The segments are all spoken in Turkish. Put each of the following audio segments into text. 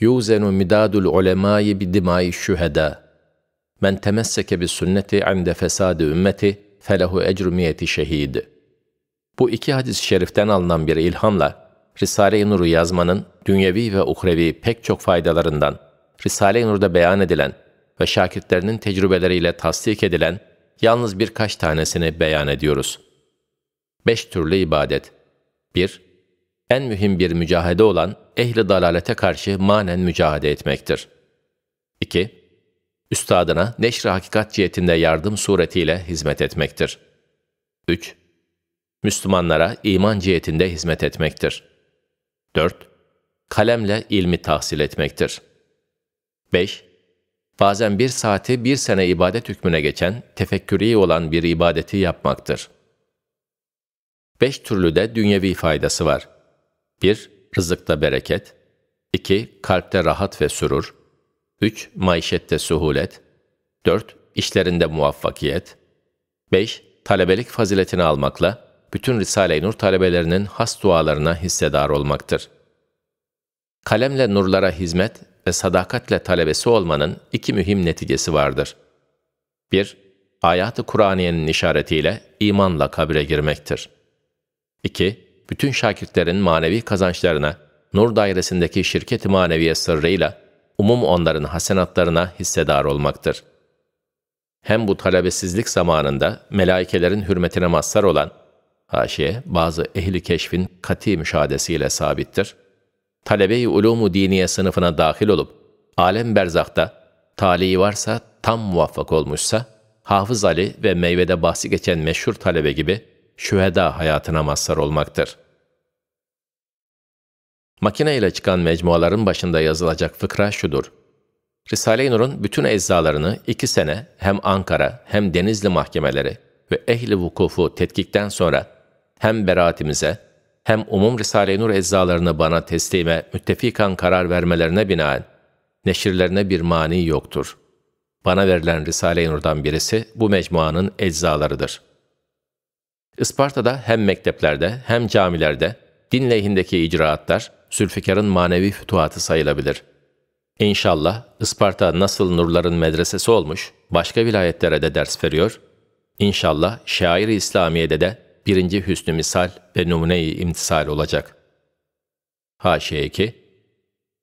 Yuzenu midadul ulemâi bi dimâi şühedâ. Men temesseke bi sünneti inde fesâdi ümmeti felehu ecru miyeti şehid. Bu iki hadis-i şeriften alınan bir ilhamla Risale-i Nur'u yazmanın dünyevi ve uhrevi pek çok faydalarından, Risale-i Nur'da beyan edilen ve şakirtlerinin tecrübeleriyle tasdik edilen yalnız birkaç tanesini beyan ediyoruz. Beş türlü ibadet 1- en mühim bir mücahede olan ehli dalalete karşı manen mücahede etmektir. 2. Üstadına neşri hakikat cihetinde yardım suretiyle hizmet etmektir. 3. Müslümanlara iman cihetinde hizmet etmektir. 4. Kalemle ilmi tahsil etmektir. 5. Bazen bir saati bir sene ibadet hükmüne geçen, tefekkürü olan bir ibadeti yapmaktır. Beş türlü de dünyevi faydası var.'' 1. Rızıkta bereket 2. Kalpte rahat ve sürur 3. Maişette suhulet 4. İşlerinde muvaffakiyet 5. Talebelik faziletini almakla bütün Risale-i Nur talebelerinin has dualarına hissedar olmaktır. Kalemle nurlara hizmet ve sadakatle talebesi olmanın iki mühim neticesi vardır. 1. Ayat-ı Kur'aniyenin işaretiyle imanla kabre girmektir. 2 bütün şakirtlerin manevi kazançlarına, nur dairesindeki şirket-i maneviye sırrıyla, umum onların hasenatlarına hissedar olmaktır. Hem bu talebesizlik zamanında melaikelerin hürmetine mazhar olan, haşiye bazı ehli keşfin kati müşahadesiyle sabittir, talebe-i ulumu diniye sınıfına dahil olup, alem berzakta, talihi varsa tam muvaffak olmuşsa, Hafız Ali ve meyvede bahsi geçen meşhur talebe gibi şüheda hayatına mazhar olmaktır. Makine ile çıkan mecmuaların başında yazılacak fıkra şudur. Risale-i Nur'un bütün eczalarını iki sene hem Ankara hem Denizli mahkemeleri ve ehli vukufu tetkikten sonra hem beraatimize hem umum Risale-i Nur eczalarını bana teslime müttefikan karar vermelerine binaen neşirlerine bir mani yoktur. Bana verilen Risale-i Nur'dan birisi bu mecmuanın eczalarıdır.'' Isparta'da hem mekteplerde hem camilerde din lehindeki icraatlar Zülfikar'ın manevi fütuhatı sayılabilir. İnşallah Isparta nasıl nurların medresesi olmuş, başka vilayetlere de ders veriyor. İnşallah şair-i İslamiye'de de birinci hüsnü misal ve numune-i imtisal olacak. Haşiye 2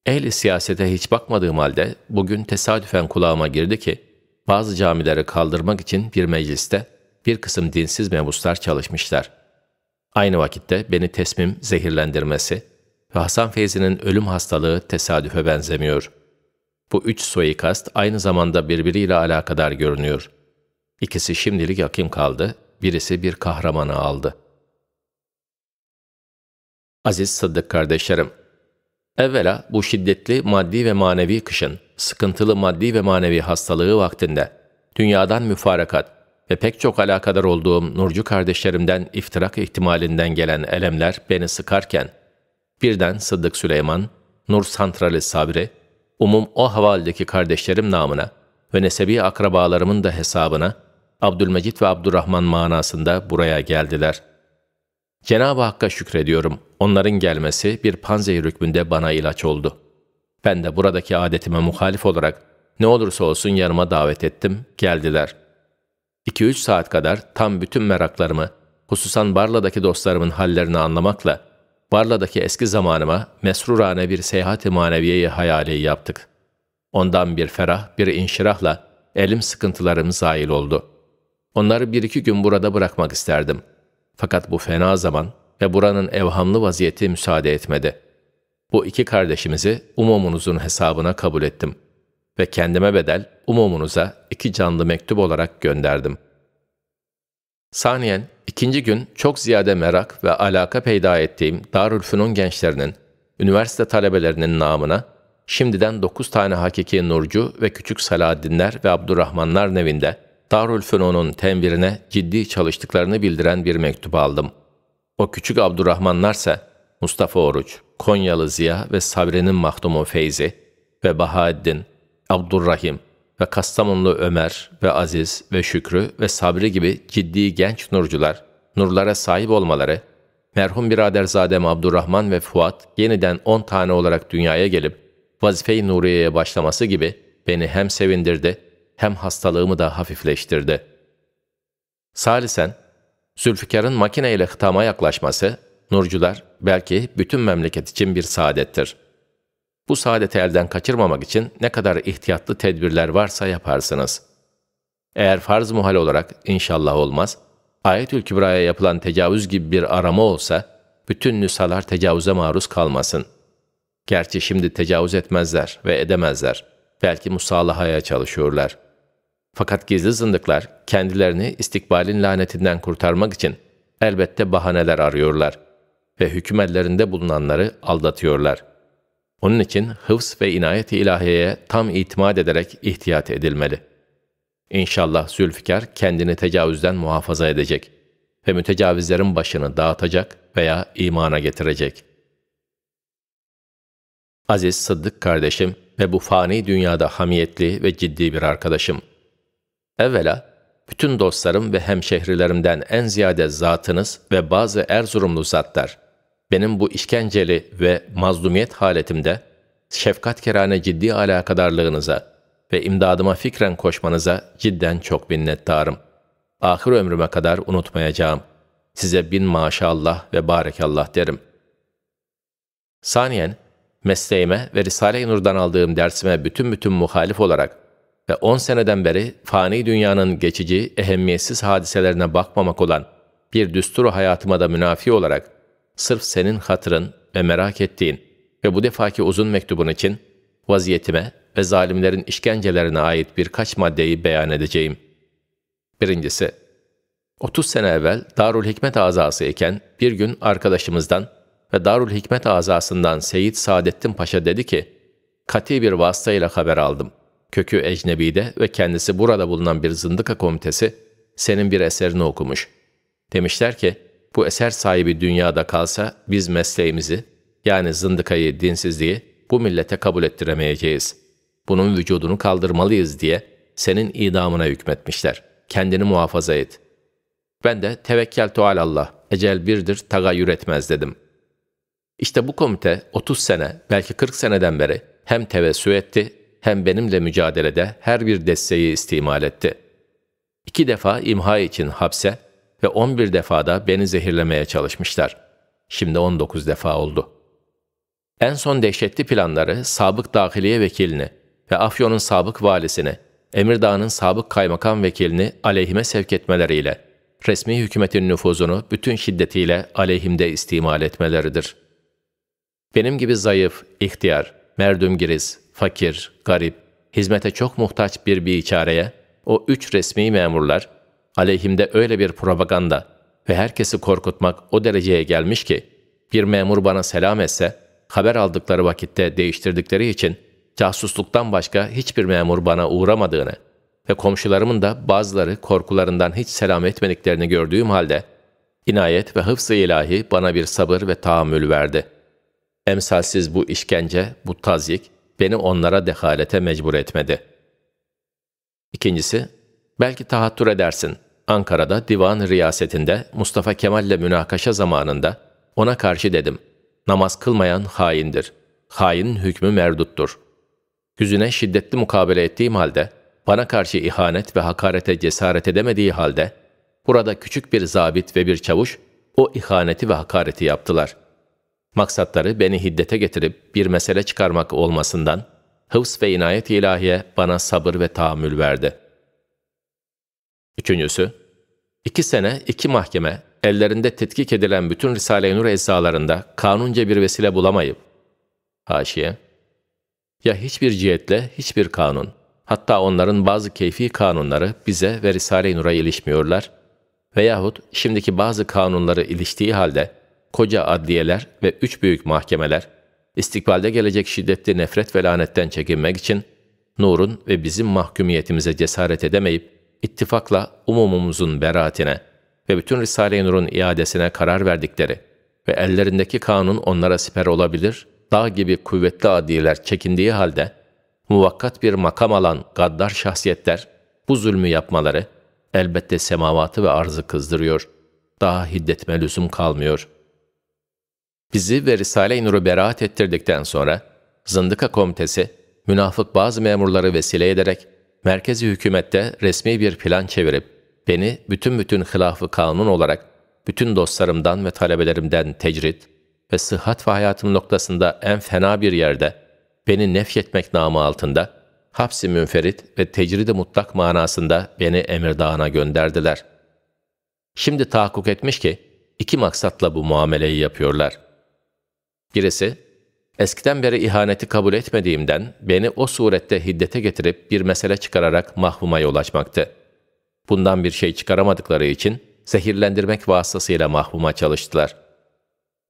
Ehli siyasete hiç bakmadığım halde bugün tesadüfen kulağıma girdi ki, bazı camileri kaldırmak için bir mecliste bir kısım dinsiz mebuslar çalışmışlar. Aynı vakitte beni tesmim zehirlendirmesi ve Hasan Feyzi'nin ölüm hastalığı tesadüfe benzemiyor. Bu üç suikast aynı zamanda birbiriyle alakadar görünüyor. İkisi şimdilik yakın kaldı, birisi bir kahramanı aldı. Aziz Sıddık kardeşlerim, evvela bu şiddetli maddi ve manevi kışın, sıkıntılı maddi ve manevi hastalığı vaktinde, dünyadan müfarakat, ve pek çok alakadar olduğum Nurcu kardeşlerimden iftirak ihtimalinden gelen elemler beni sıkarken, birden Sıddık Süleyman, Nur Santrali Sabri, umum o havaldeki kardeşlerim namına ve nesebi akrabalarımın da hesabına Abdülmecit ve Abdurrahman manasında buraya geldiler. Cenab-ı Hakk'a şükrediyorum. Onların gelmesi bir panzehir hükmünde bana ilaç oldu. Ben de buradaki adetime muhalif olarak ne olursa olsun yanıma davet ettim, geldiler.'' 2-3 saat kadar tam bütün meraklarımı, hususan Barla'daki dostlarımın hallerini anlamakla, Barla'daki eski zamanıma mesrurane bir seyahat-i maneviyeyi hayali yaptık. Ondan bir ferah, bir inşirahla elim sıkıntılarım zail oldu. Onları bir iki gün burada bırakmak isterdim. Fakat bu fena zaman ve buranın evhamlı vaziyeti müsaade etmedi. Bu iki kardeşimizi umumunuzun hesabına kabul ettim.'' ve kendime bedel umumunuza iki canlı mektup olarak gönderdim. Saniyen, ikinci gün çok ziyade merak ve alaka peyda ettiğim Darülfünun gençlerinin, üniversite talebelerinin namına şimdiden dokuz tane hakiki Nurcu ve küçük Saladinler ve Abdurrahmanlar nevinde Darülfünun'un tenvirine ciddi çalıştıklarını bildiren bir mektup aldım. O küçük Abdurrahmanlarsa Mustafa Oruç, Konyalı Ziya ve Sabri'nin mahdumu Feyzi ve Bahaeddin, Abdurrahim ve Kastamonlu Ömer ve Aziz ve Şükrü ve Sabri gibi ciddi genç nurcular, nurlara sahip olmaları, merhum biraderzadem Abdurrahman ve Fuat yeniden 10 tane olarak dünyaya gelip vazife-i Nuriye'ye başlaması gibi beni hem sevindirdi hem hastalığımı da hafifleştirdi. Salisen, Zülfikar'ın makineyle hıtama yaklaşması, nurcular belki bütün memleket için bir saadettir.'' Bu saadeti elden kaçırmamak için ne kadar ihtiyatlı tedbirler varsa yaparsınız. Eğer farz muhal olarak inşallah olmaz, Ayetül Kübra'ya yapılan tecavüz gibi bir arama olsa, bütün nüshalar tecavüze maruz kalmasın. Gerçi şimdi tecavüz etmezler ve edemezler. Belki musalahaya çalışıyorlar. Fakat gizli zındıklar kendilerini istikbalin lanetinden kurtarmak için elbette bahaneler arıyorlar ve hüküm bulunanları aldatıyorlar.'' Onun için hıfz ve inayet-i ilahiyeye tam itimat ederek ihtiyat edilmeli. İnşallah Zülfikar kendini tecavüzden muhafaza edecek ve mütecavizlerin başını dağıtacak veya imana getirecek. Aziz Sıddık kardeşim ve bu fani dünyada hamiyetli ve ciddi bir arkadaşım. Evvela bütün dostlarım ve hemşehrilerimden en ziyade zatınız ve bazı Erzurumlu zatlar, benim bu işkenceli ve mazlumiyet haletimde şefkat kerane ciddi alakadarlığınıza ve imdadıma fikren koşmanıza cidden çok minnettarım. Ahir ömrüme kadar unutmayacağım. Size bin maşallah ve barekallah derim. Saniyen, mesleğime ve Risale-i Nur'dan aldığım dersime bütün bütün muhalif olarak ve 10 seneden beri fani dünyanın geçici, ehemmiyetsiz hadiselerine bakmamak olan bir düsturu hayatıma da münafi olarak sırf senin hatırın ve merak ettiğin ve bu defaki uzun mektubun için vaziyetime ve zalimlerin işkencelerine ait birkaç maddeyi beyan edeceğim. Birincisi, 30 sene evvel Darul Hikmet azası iken bir gün arkadaşımızdan ve Darul Hikmet azasından Seyit Saadettin Paşa dedi ki, kati bir vasıtayla haber aldım. Kökü ecnebide ve kendisi burada bulunan bir zındıka komitesi senin bir eserini okumuş. Demişler ki, bu eser sahibi dünyada kalsa biz mesleğimizi yani zındıkayı, dinsizliği bu millete kabul ettiremeyeceğiz. Bunun vücudunu kaldırmalıyız diye senin idamına hükmetmişler. Kendini muhafaza et. Ben de tevekkel tual Allah, ecel birdir, tagayyür etmez dedim. İşte bu komite 30 sene, belki 40 seneden beri hem tevessü etti hem benimle mücadelede her bir desteği istimal etti. İki defa imha için hapse, ve 11 defada beni zehirlemeye çalışmışlar. Şimdi 19 defa oldu. En son dehşetli planları sabık dahiliye vekilini ve Afyon'un sabık valisini, Emirdağ'ın sabık kaymakam vekilini aleyhime sevk etmeleriyle, resmi hükümetin nüfuzunu bütün şiddetiyle aleyhimde istimal etmeleridir. Benim gibi zayıf, ihtiyar, merdümgiriz, fakir, garip, hizmete çok muhtaç bir biçareye, o üç resmi memurlar, Aleyhimde öyle bir propaganda ve herkesi korkutmak o dereceye gelmiş ki, bir memur bana selam etse, haber aldıkları vakitte değiştirdikleri için casusluktan başka hiçbir memur bana uğramadığını ve komşularımın da bazıları korkularından hiç selam etmediklerini gördüğüm halde, inayet ve hıfz-ı ilahi bana bir sabır ve tahammül verdi. Emsalsiz bu işkence, bu tazyik beni onlara dehalete mecbur etmedi. İkincisi, belki tahattür edersin. Ankara'da divan riyasetinde Mustafa Kemal'le münakaşa zamanında ona karşı dedim. Namaz kılmayan haindir. Hain hükmü merduttur. Yüzüne şiddetli mukabele ettiğim halde, bana karşı ihanet ve hakarete cesaret edemediği halde, burada küçük bir zabit ve bir çavuş o ihaneti ve hakareti yaptılar. Maksatları beni hiddete getirip bir mesele çıkarmak olmasından, hıfz ve inayet ilahiye bana sabır ve tahammül verdi.'' Üçüncüsü, iki sene iki mahkeme ellerinde tetkik edilen bütün Risale-i Nur eczalarında kanunca bir vesile bulamayıp, haşiye, ya hiçbir cihetle hiçbir kanun, hatta onların bazı keyfi kanunları bize ve Risale-i Nur'a ilişmiyorlar veyahut şimdiki bazı kanunları iliştiği halde koca adliyeler ve üç büyük mahkemeler, istikbalde gelecek şiddetli nefret ve lanetten çekinmek için Nur'un ve bizim mahkumiyetimize cesaret edemeyip, ittifakla umumumuzun beraatine ve bütün Risale-i Nur'un iadesine karar verdikleri ve ellerindeki kanun onlara siper olabilir, dağ gibi kuvvetli adiler çekindiği halde, muvakkat bir makam alan gaddar şahsiyetler bu zulmü yapmaları elbette semavatı ve arzı kızdırıyor. Daha hiddetme lüzum kalmıyor. Bizi ve Risale-i Nur'u beraat ettirdikten sonra, Zındıka Komitesi, münafık bazı memurları vesile ederek merkezi hükümette resmi bir plan çevirip beni bütün bütün hilafı kanun olarak bütün dostlarımdan ve talebelerimden tecrit ve sıhhat ve hayatım noktasında en fena bir yerde beni nefyetmek namı altında hapsi münferit ve tecridi mutlak manasında beni emirdağına gönderdiler. Şimdi tahakkuk etmiş ki iki maksatla bu muameleyi yapıyorlar. Birisi Eskiden beri ihaneti kabul etmediğimden beni o surette hiddete getirip bir mesele çıkararak mahvuma yol açmaktı. Bundan bir şey çıkaramadıkları için zehirlendirmek vasıtasıyla mahvuma çalıştılar.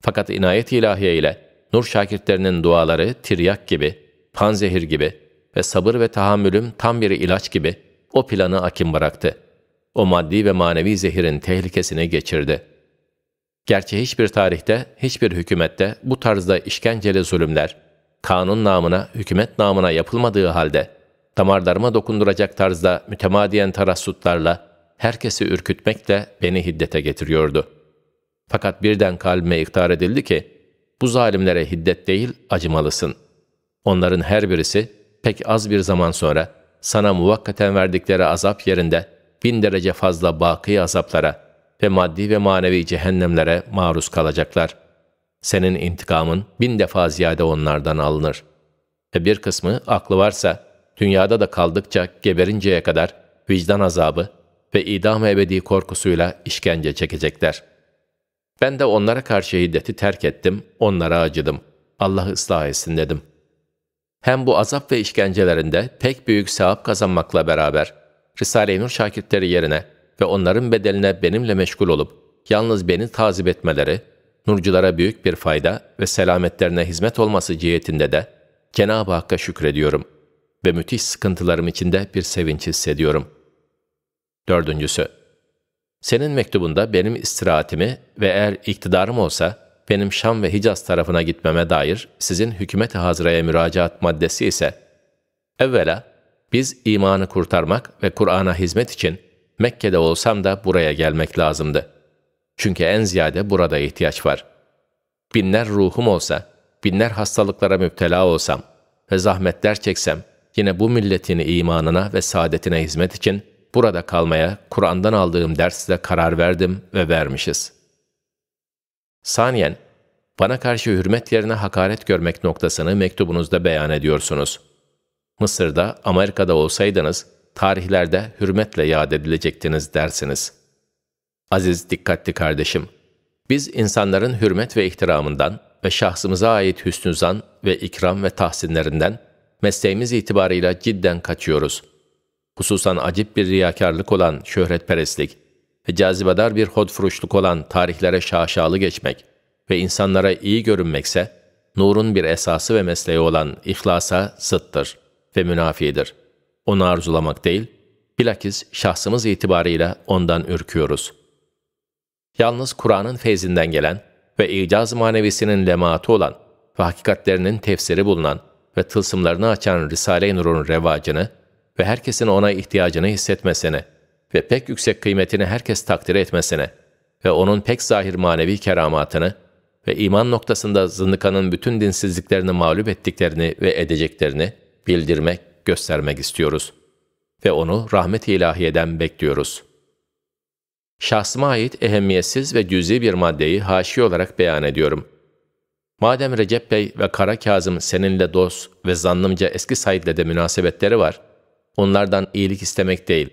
Fakat inayet ilahiye ile nur şakirtlerinin duaları tiryak gibi, panzehir gibi ve sabır ve tahammülüm tam bir ilaç gibi o planı akim bıraktı. O maddi ve manevi zehirin tehlikesini geçirdi.'' Gerçi hiçbir tarihte, hiçbir hükümette bu tarzda işkenceli zulümler, kanun namına, hükümet namına yapılmadığı halde, damarlarıma dokunduracak tarzda mütemadiyen tarassutlarla, herkesi ürkütmekle beni hiddete getiriyordu. Fakat birden kalbime iktar edildi ki, bu zalimlere hiddet değil, acımalısın. Onların her birisi pek az bir zaman sonra sana muvakkaten verdikleri azap yerinde bin derece fazla baki azaplara, ve maddi ve manevi cehennemlere maruz kalacaklar. Senin intikamın bin defa ziyade onlardan alınır. Ve bir kısmı aklı varsa dünyada da kaldıkça geberinceye kadar vicdan azabı ve idam ebedi korkusuyla işkence çekecekler. Ben de onlara karşı hiddeti terk ettim, onlara acıdım. Allah ıslah etsin dedim. Hem bu azap ve işkencelerinde pek büyük sevap kazanmakla beraber Risale-i Nur şakirtleri yerine ve onların bedeline benimle meşgul olup yalnız beni tazip etmeleri, nurculara büyük bir fayda ve selametlerine hizmet olması cihetinde de Cenab-ı Hakk'a şükrediyorum ve müthiş sıkıntılarım içinde bir sevinç hissediyorum. Dördüncüsü, senin mektubunda benim istirahatimi ve eğer iktidarım olsa benim Şam ve Hicaz tarafına gitmeme dair sizin hükümet-i hazıraya müracaat maddesi ise, evvela biz imanı kurtarmak ve Kur'an'a hizmet için Mekke'de olsam da buraya gelmek lazımdı. Çünkü en ziyade burada ihtiyaç var. Binler ruhum olsa, binler hastalıklara müptela olsam ve zahmetler çeksem, yine bu milletin imanına ve saadetine hizmet için burada kalmaya Kur'an'dan aldığım dersle karar verdim ve vermişiz. Saniyen, bana karşı hürmet yerine hakaret görmek noktasını mektubunuzda beyan ediyorsunuz. Mısır'da, Amerika'da olsaydınız, tarihlerde hürmetle yad edilecektiniz dersiniz. Aziz dikkatli kardeşim, biz insanların hürmet ve ihtiramından ve şahsımıza ait hüsnü zan ve ikram ve tahsinlerinden mesleğimiz itibarıyla cidden kaçıyoruz. Hususan acip bir riyakarlık olan şöhretperestlik ve cazibadar bir hodfuruşluk olan tarihlere şaşalı geçmek ve insanlara iyi görünmekse, nurun bir esası ve mesleği olan ihlasa zıttır ve münafidir.'' onu arzulamak değil, bilakis şahsımız itibarıyla ondan ürküyoruz. Yalnız Kur'an'ın feyzinden gelen ve icaz manevisinin lemaatı olan ve hakikatlerinin tefsiri bulunan ve tılsımlarını açan Risale-i Nur'un revacını ve herkesin ona ihtiyacını hissetmesini ve pek yüksek kıymetini herkes takdir etmesini ve onun pek zahir manevi keramatını ve iman noktasında zındıkanın bütün dinsizliklerini mağlup ettiklerini ve edeceklerini bildirmek göstermek istiyoruz ve onu rahmet-i ilahiyeden bekliyoruz. Şahsıma ait ehemmiyetsiz ve cüzi bir maddeyi haşi olarak beyan ediyorum. Madem Recep Bey ve Kara Kazım seninle dost ve zannımca eski Said'le de münasebetleri var, onlardan iyilik istemek değil,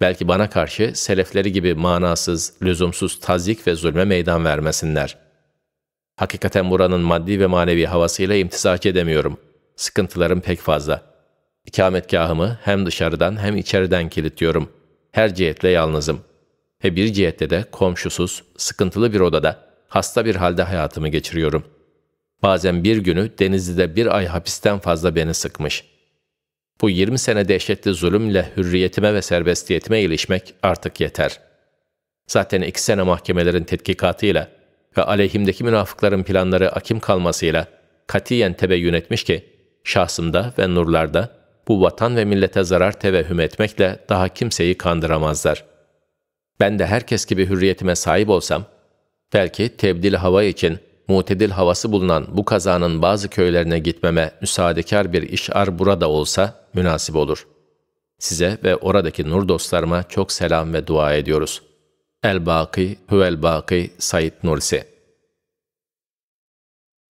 belki bana karşı selefleri gibi manasız, lüzumsuz tazyik ve zulme meydan vermesinler. Hakikaten buranın maddi ve manevi havasıyla imtizak edemiyorum. Sıkıntılarım pek fazla.'' İkametgahımı hem dışarıdan hem içeriden kilitliyorum. Her cihetle yalnızım. Ve bir cihette de komşusuz, sıkıntılı bir odada, hasta bir halde hayatımı geçiriyorum. Bazen bir günü Denizli'de bir ay hapisten fazla beni sıkmış. Bu 20 sene dehşetli zulümle hürriyetime ve serbestiyetime ilişmek artık yeter. Zaten iki sene mahkemelerin tetkikatıyla ve aleyhimdeki münafıkların planları akim kalmasıyla katiyen tebeyyün etmiş ki, şahsımda ve nurlarda bu vatan ve millete zarar tevehüm etmekle daha kimseyi kandıramazlar. Ben de herkes gibi hürriyetime sahip olsam, belki tebdil hava için mutedil havası bulunan bu kazanın bazı köylerine gitmeme müsaadekar bir işar burada olsa münasip olur. Size ve oradaki nur dostlarıma çok selam ve dua ediyoruz. El-Baki, Hüvel-Baki, Said Nursi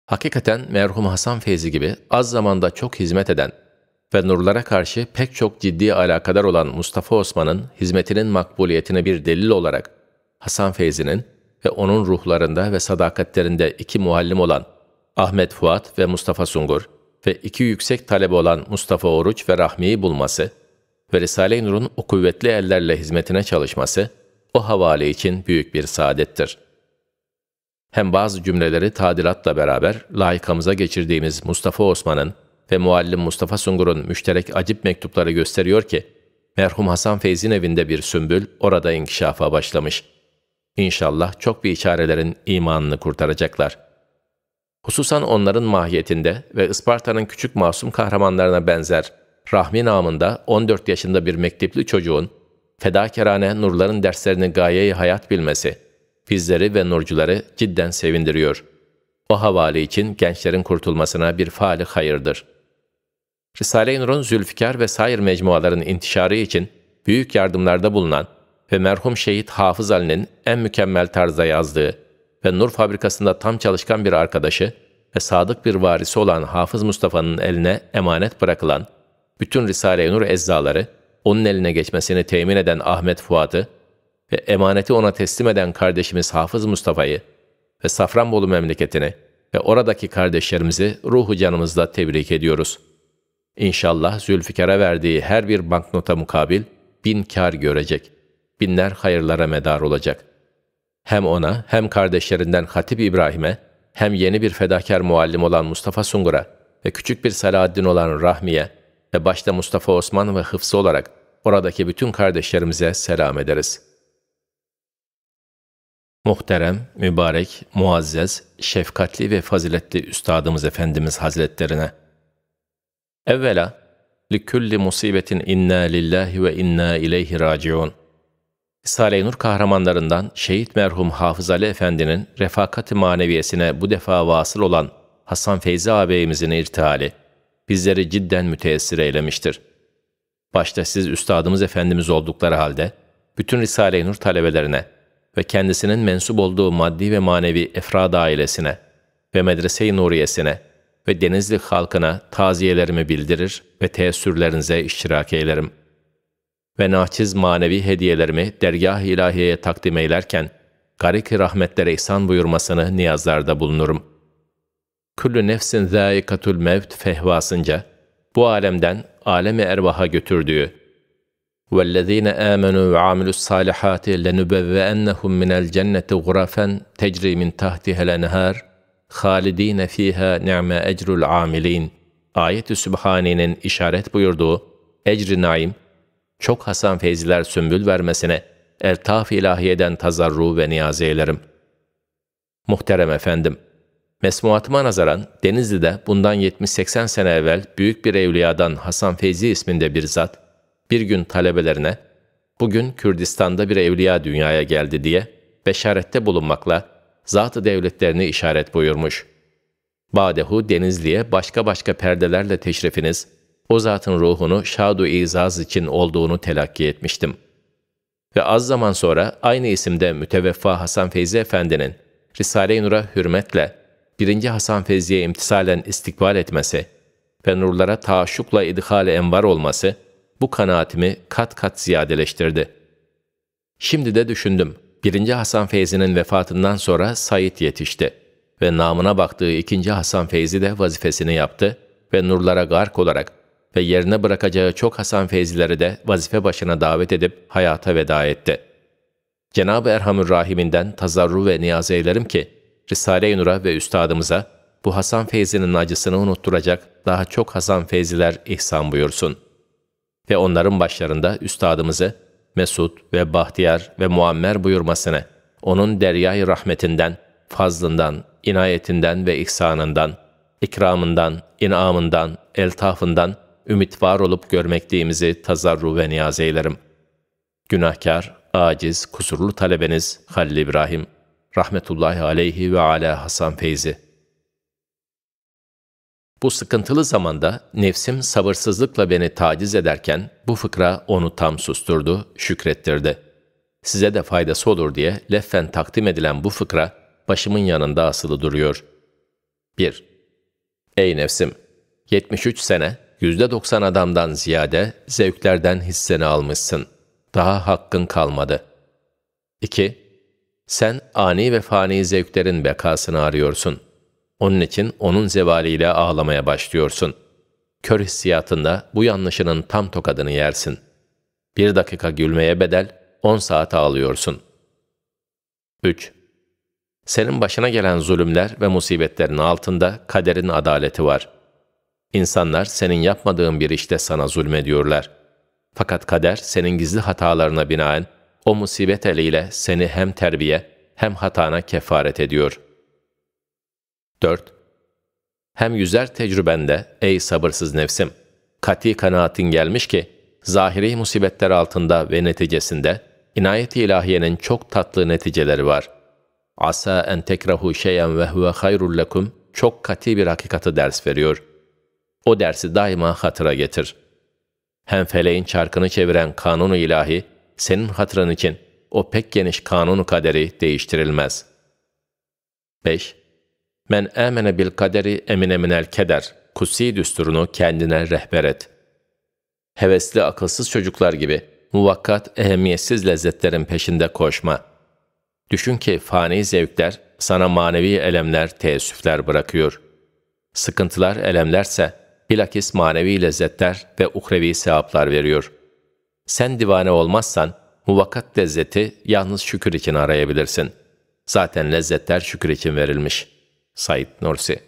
Hakikaten merhum Hasan Feyzi gibi az zamanda çok hizmet eden ve nurlara karşı pek çok ciddi alakadar olan Mustafa Osman'ın hizmetinin makbuliyetine bir delil olarak Hasan Feyzi'nin ve onun ruhlarında ve sadakatlerinde iki muallim olan Ahmet Fuat ve Mustafa Sungur ve iki yüksek talebe olan Mustafa Oruç ve Rahmi'yi bulması ve Risale-i Nur'un o kuvvetli ellerle hizmetine çalışması o havale için büyük bir saadettir. Hem bazı cümleleri tadilatla beraber layıkamıza geçirdiğimiz Mustafa Osman'ın ve muallim Mustafa Sungur'un müşterek acip mektupları gösteriyor ki, merhum Hasan Feyzi'nin evinde bir sümbül orada inkişafa başlamış. İnşallah çok bir işarelerin imanını kurtaracaklar. Hususan onların mahiyetinde ve Isparta'nın küçük masum kahramanlarına benzer Rahmi namında 14 yaşında bir mektepli çocuğun fedakarane nurların derslerini gayeyi hayat bilmesi, bizleri ve nurcuları cidden sevindiriyor. O havale için gençlerin kurtulmasına bir falik hayırdır.'' Risale-i Nur'un Zülfikar ve sair mecmuaların intişarı için büyük yardımlarda bulunan ve merhum şehit Hafız Ali'nin en mükemmel tarzda yazdığı ve Nur fabrikasında tam çalışkan bir arkadaşı ve sadık bir varisi olan Hafız Mustafa'nın eline emanet bırakılan bütün Risale-i Nur eczaları onun eline geçmesini temin eden Ahmet Fuat'ı ve emaneti ona teslim eden kardeşimiz Hafız Mustafa'yı ve Safranbolu memleketini ve oradaki kardeşlerimizi ruhu canımızla tebrik ediyoruz.'' İnşallah Zülfikar'a verdiği her bir banknota mukabil bin kar görecek. Binler hayırlara medar olacak. Hem ona hem kardeşlerinden Hatip İbrahim'e hem yeni bir fedakar muallim olan Mustafa Sungur'a ve küçük bir Selahaddin olan Rahmi'ye ve başta Mustafa Osman ve Hıfzı olarak oradaki bütün kardeşlerimize selam ederiz. Muhterem, mübarek, muazzez, şefkatli ve faziletli Üstadımız Efendimiz Hazretlerine, Evvela, لِكُلِّ musibetin inna lillahi ve inna ileyhi raciun. Risale-i Nur kahramanlarından şehit merhum Hafız Ali Efendi'nin refakati maneviyesine bu defa vasıl olan Hasan Feyzi ağabeyimizin irtihali, bizleri cidden müteessir eylemiştir. Başta siz Üstadımız Efendimiz oldukları halde, bütün Risale-i Nur talebelerine ve kendisinin mensup olduğu maddi ve manevi efrad ailesine ve Medrese-i Nuriye'sine ve Denizli halkına taziyelerimi bildirir ve teessürlerinize iştirak eylerim. Ve naçiz manevi hediyelerimi dergah ilahiyeye takdim eylerken, garik rahmetlere ihsan buyurmasını niyazlarda bulunurum. Küllü nefsin zâikatul mevt fehvasınca, bu alemden alemi ervaha götürdüğü وَالَّذ۪ينَ آمَنُوا وَعَامِلُوا الصَّالِحَاتِ لَنُبَوَّأَنَّهُمْ مِنَ الْجَنَّةِ غُرَفًا تَجْرِي مِنْ تَحْتِهَا الْاَنْهَارِ halidine fiha ni'me ecrul amilin. Ayet-i Sübhane'nin işaret buyurduğu ecr naim, çok Hasan Feyziler sümbül vermesine eltaf ilahiyeden tazarru ve niyazi eylerim. Muhterem efendim, Mesmuatıma nazaran Denizli'de bundan 70-80 sene evvel büyük bir evliyadan Hasan Feyzi isminde bir zat, bir gün talebelerine, bugün Kürdistan'da bir evliya dünyaya geldi diye beşarette bulunmakla zatı devletlerini işaret buyurmuş. Badehu Denizli'ye başka başka perdelerle teşrifiniz, o zatın ruhunu şadu izaz için olduğunu telakki etmiştim. Ve az zaman sonra aynı isimde müteveffa Hasan Feyzi Efendi'nin Risale-i Nur'a hürmetle 1. Hasan Feyzi'ye imtisalen istikbal etmesi ve nurlara taşukla idhal envar olması bu kanaatimi kat kat ziyadeleştirdi. Şimdi de düşündüm.'' 1. Hasan Feyzi'nin vefatından sonra Said yetişti ve namına baktığı 2. Hasan Feyzi de vazifesini yaptı ve nurlara gark olarak ve yerine bırakacağı çok Hasan Feyzileri de vazife başına davet edip hayata veda etti. Cenab-ı Erhamür Rahim'inden tazarru ve niyaz eylerim ki, Risale-i Nur'a ve üstadımıza bu Hasan Feyzi'nin acısını unutturacak daha çok Hasan Feyziler ihsan buyursun. Ve onların başlarında üstadımızı Mesud ve Bahtiyar ve Muammer buyurmasını, onun deryayı rahmetinden, fazlından, inayetinden ve ihsanından, ikramından, inamından, eltafından ümit var olup görmekliğimizi tazarru ve niyaz eylerim. Günahkar, aciz, kusurlu talebeniz Halil İbrahim, rahmetullahi aleyhi ve ala Hasan Feyzi. Bu sıkıntılı zamanda nefsim sabırsızlıkla beni taciz ederken bu fıkra onu tam susturdu, şükrettirdi. Size de faydası olur diye leffen takdim edilen bu fıkra başımın yanında asılı duruyor. 1. Ey nefsim! 73 sene %90 adamdan ziyade zevklerden hisseni almışsın. Daha hakkın kalmadı. 2. Sen ani ve fani zevklerin bekasını arıyorsun.'' Onun için onun zevaliyle ağlamaya başlıyorsun. Kör hissiyatında bu yanlışının tam tokadını yersin. Bir dakika gülmeye bedel, on saat ağlıyorsun. 3. Senin başına gelen zulümler ve musibetlerin altında kaderin adaleti var. İnsanlar senin yapmadığın bir işte sana zulmediyorlar. Fakat kader senin gizli hatalarına binaen o musibet eliyle seni hem terbiye hem hatana kefaret ediyor.'' 4. Hem yüzer tecrübende ey sabırsız nefsim, kati kanaatin gelmiş ki, zahiri musibetler altında ve neticesinde inayet-i ilahiyenin çok tatlı neticeleri var. Asa en tekrahu şeyen ve huve hayrul lekum çok kati bir hakikati ders veriyor. O dersi daima hatıra getir. Hem feleğin çarkını çeviren kanunu ilahi, senin hatırın için o pek geniş kanunu kaderi değiştirilmez. 5. Men emene bil kaderi emine minel keder. Kutsi düsturunu kendine rehber et. Hevesli akılsız çocuklar gibi muvakkat ehemmiyetsiz lezzetlerin peşinde koşma. Düşün ki fani zevkler sana manevi elemler, teessüfler bırakıyor. Sıkıntılar, elemlerse bilakis manevi lezzetler ve uhrevi sevaplar veriyor. Sen divane olmazsan muvakkat lezzeti yalnız şükür için arayabilirsin. Zaten lezzetler şükür için verilmiş.'' 16 år siden.